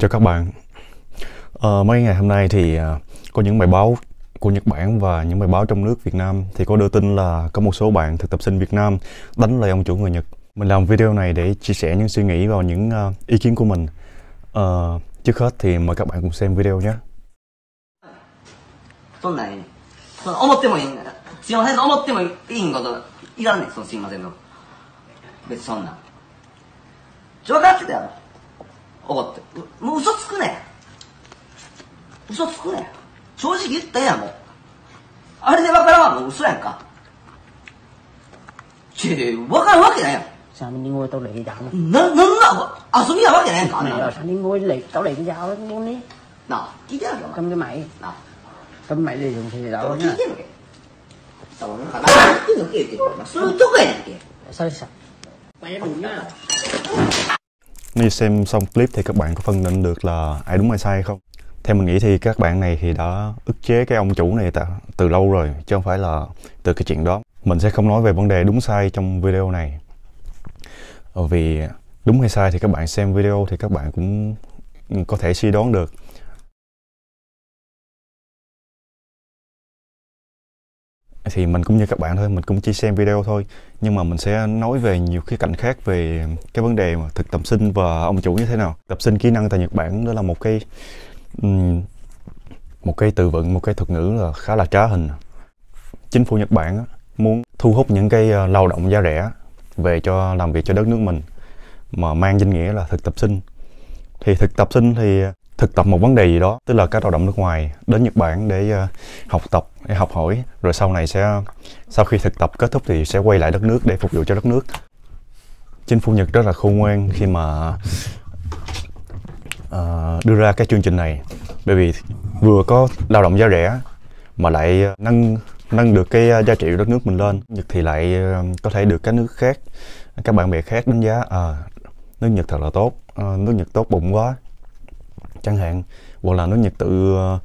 cho các bạn. À, mấy ngày hôm nay thì à, có những bài báo của Nhật Bản và những bài báo trong nước Việt Nam thì có đưa tin là có một số bạn thực tập sinh Việt Nam đánh lời ông chủ người Nhật. Mình làm video này để chia sẻ những suy nghĩ và những uh, ý kiến của mình. Uh, trước hết thì mời các bạn cùng xem video nhé. そんなんね、その思ってもいいんだ。すいません、思ってもいいんこといらんねん、そのすいませんの。別にそんな。冗談ってたやろ。怒って。もう嘘つくね嘘つくね正直言ったやんもうあれで分からんう嘘やんかちえ分かるわけないやん三人我都累着な、な能那遊びやわけないんか。没有三人我累都累着了，兄弟。那聞いてるか。咁就買。聞いてるけ。聞いてるけ。そういうとこやんけ。そあ Nếu như xem xong clip thì các bạn có phân định được là ai đúng ai sai không? Theo mình nghĩ thì các bạn này thì đã ức chế cái ông chủ này từ từ lâu rồi chứ không phải là từ cái chuyện đó. Mình sẽ không nói về vấn đề đúng sai trong video này. Ờ, vì đúng hay sai thì các bạn xem video thì các bạn cũng có thể suy đoán được thì mình cũng như các bạn thôi mình cũng chỉ xem video thôi nhưng mà mình sẽ nói về nhiều khía cạnh khác về cái vấn đề mà thực tập sinh và ông chủ như thế nào tập sinh kỹ năng tại Nhật Bản đó là một cái một cái từ vựng một cái thuật ngữ là khá là trá hình chính phủ Nhật Bản muốn thu hút những cái ờ, lao động giá rẻ về cho làm việc cho đất nước mình mà mang danh nghĩa là thực tập sinh thì thực tập sinh thì thực tập một vấn đề gì đó tức là các lao động nước ngoài đến Nhật Bản để ờ, học tập để học hỏi rồi sau này sẽ sau khi thực tập kết thúc thì sẽ quay lại đất nước để phục vụ cho đất nước chính phủ Nhật rất là khôn ngoan khi mà uh, đưa ra cái chương trình này bởi vì vừa có lao động giá rẻ mà lại ờ, nâng nâng được cái giá trị của đất nước mình lên Nhật thì lại có thể được các nước khác các bạn bè khác đánh giá à, nước Nhật thật là tốt à, nước Nhật tốt bụng quá chẳng hạn hoặc là nó nhật tự ờ,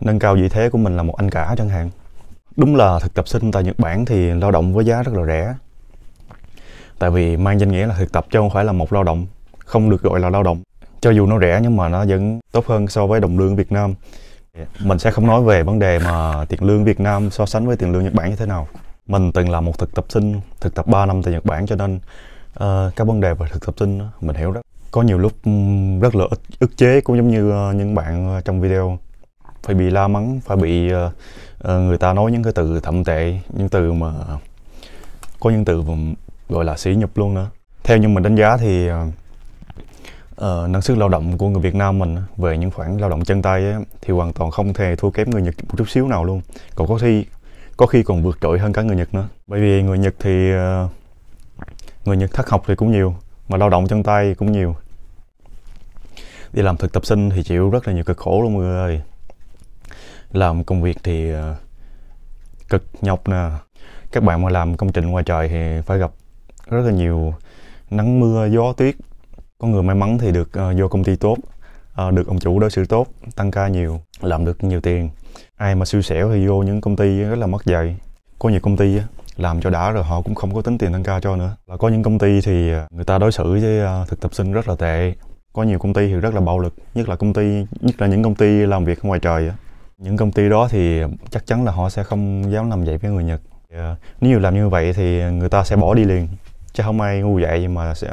nâng cao vị thế của mình là một anh cả chẳng hạn đúng là thực tập sinh tại nhật bản thì lao động với giá rất là rẻ tại vì mang danh nghĩa là thực tập chứ không phải là một lao động không được gọi là lao động cho dù nó rẻ nhưng mà nó vẫn tốt hơn so với đồng lương việt nam mình sẽ không nói về vấn đề mà tiền lương việt nam so sánh với tiền lương nhật bản như thế nào mình từng là một thực tập sinh thực tập 3 năm tại nhật bản cho nên uh, các vấn đề về thực tập sinh mình hiểu rất có nhiều lúc ừ, rất là ức chế cũng giống như ờ, những bạn ờ, trong video phải bị la mắng phải bị ờ, người ta nói những cái từ thậm tệ những từ mà có những từ gọi là sỉ nhục luôn nữa theo như mình đánh giá thì uh, năng suất lao động của người Việt Nam mình về những khoản lao động chân tay ấy, thì hoàn toàn không thể thua kém người Nhật một chút xíu nào luôn còn có khi có khi còn vượt trội hơn cả người Nhật nữa bởi vì người Nhật thì uh, người Nhật thất học thì cũng nhiều mà lao động chân tay cũng nhiều đi làm thực tập sinh thì chịu rất là nhiều cực khổ luôn mọi người ơi làm công việc thì ờ, cực nhọc nè các bạn mà làm công trình ngoài trời thì phải gặp rất là nhiều nắng mưa gió tuyết có người may mắn thì được uh, vô công ty tốt uh, được ông chủ đối xử tốt tăng ca nhiều làm được nhiều tiền ai mà siêu xẻo thì vô những công ty rất là mất dạy có nhiều công ty làm cho đã rồi họ cũng không có tính tiền tăng ca cho nữa là có những công ty thì người ta đối xử với thực tập sinh rất là tệ có nhiều công ty thì rất là bạo lực nhất là công ty nhất là những công ty làm việc ngoài trời những công ty đó thì chắc chắn là họ sẽ không dám làm vậy với người nhật ờ, nếu làm như vậy thì người ta sẽ bỏ đi liền chứ không ai ngu vậy mà sẽ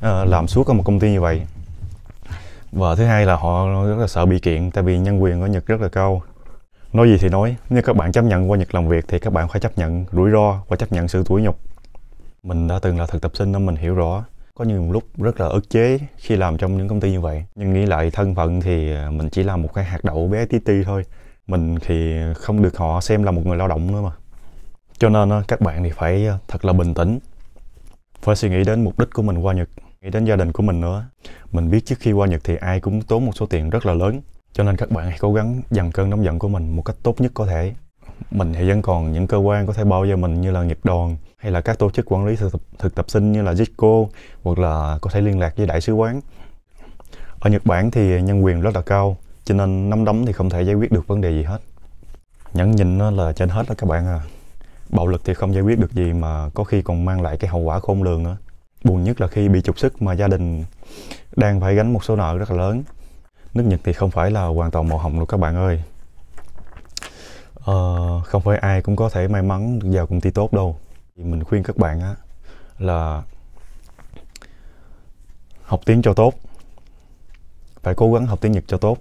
ờ, làm suốt ở một công ty như vậy và thứ hai là họ rất là sợ bị kiện tại vì nhân quyền ở nhật rất là cao nói gì thì nói nếu các bạn chấp nhận qua nhật làm việc thì các bạn phải chấp nhận rủi ro và chấp nhận sự tủi nhục mình đã từng là thực tập sinh nên mình hiểu rõ có nhiều lúc rất là ức chế khi làm trong những công ty như vậy nhưng nghĩ lại thân phận thì à, mình chỉ là một cái hạt đậu bé tí ti thôi mình thì không được họ xem là một người lao động nữa mà cho nên các bạn thì phải à, thật là bình tĩnh phải suy nghĩ đến mục đích của mình qua nhật nghĩ đến gia đình của mình nữa mình biết trước khi qua nhật thì ai cũng tốn một số tiền rất là lớn cho nên các bạn hãy cố gắng dằn cơn nóng giận của mình một cách tốt nhất có thể mình thì vẫn còn những cơ quan có thể bao giờ mình như là nghiệp đoàn hay là các tổ chức quản lý thực tập, thực tập sinh như là JICO hoặc là có thể liên lạc với đại sứ quán. Ở Nhật Bản thì nhân quyền rất là cao, cho nên nắm đấm thì không thể giải quyết được vấn đề gì hết. Nhẫn nhìn nó là trên hết đó các bạn à. Bạo lực thì không giải quyết được gì mà có khi còn mang lại cái hậu quả khôn lường nữa. Buồn nhất là khi bị trục sức mà gia đình đang phải gánh một số nợ rất là lớn. Nước Nhật thì không phải là hoàn toàn màu hồng đâu các bạn ơi. Ờ, không phải ai cũng có thể may mắn được vào công ty tốt đâu. Thì mình khuyên các bạn á là học tiếng cho tốt. Phải cố gắng học tiếng Nhật cho tốt.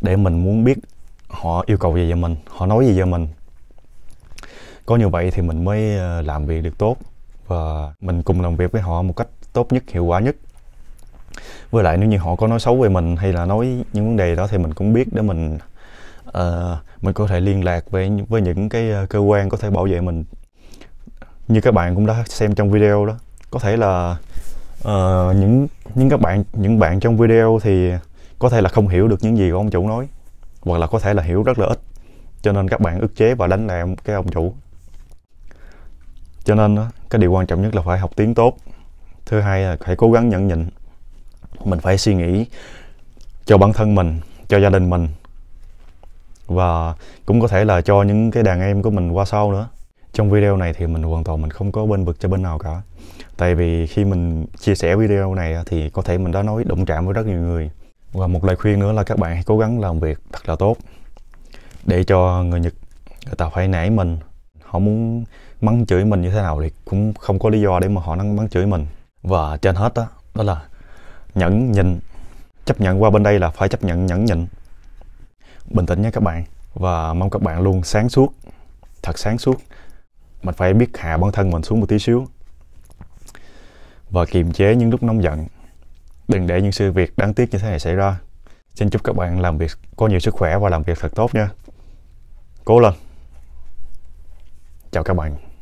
Để mình muốn biết họ yêu cầu gì về mình, họ nói gì về mình. Có như vậy thì mình mới ờ, làm việc được tốt và mình cùng làm việc với họ một cách tốt nhất, hiệu quả nhất. Với lại nếu như họ có nói xấu về mình hay là nói những vấn đề đó thì mình cũng biết để mình uh, mình có thể liên lạc với với những cái ờ, cơ quan có thể bảo vệ mình như các bạn cũng đã xem trong video đó có thể là uh, những những các bạn những bạn trong video thì có thể là không hiểu được những gì của ông chủ nói hoặc là có thể là hiểu rất là ít cho nên các bạn ức chế và đánh lại cái ông chủ cho nên cái điều quan trọng nhất là phải học tiếng tốt thứ hai là phải cố gắng nhận nhịn mình phải suy nghĩ cho bản thân mình cho gia đình mình và cũng có thể là cho những cái đàn em của mình qua sau nữa trong video này thì mình hoàn toàn mình không có bên vực cho bên nào cả tại vì khi mình chia sẻ video này thì có thể mình đã nói động chạm với rất nhiều người và một lời khuyên nữa là các bạn hãy cố gắng làm việc thật là tốt để cho người Nhật người ta phải nể mình họ muốn mắng chửi mình như thế nào thì cũng không có lý do để mà họ năng mắng chửi mình và trên hết đó, đó là nhẫn nhịn chấp nhận qua bên đây là phải chấp nhận nhẫn nhịn bình tĩnh nha các bạn và mong các bạn luôn sáng suốt thật sáng suốt mình phải biết hạ bản thân mình xuống một tí xíu và kiềm chế những lúc nóng giận đừng để những sự việc đáng tiếc như thế này xảy ra xin chúc các bạn làm việc có nhiều sức khỏe và làm việc thật tốt nha cố lên chào các bạn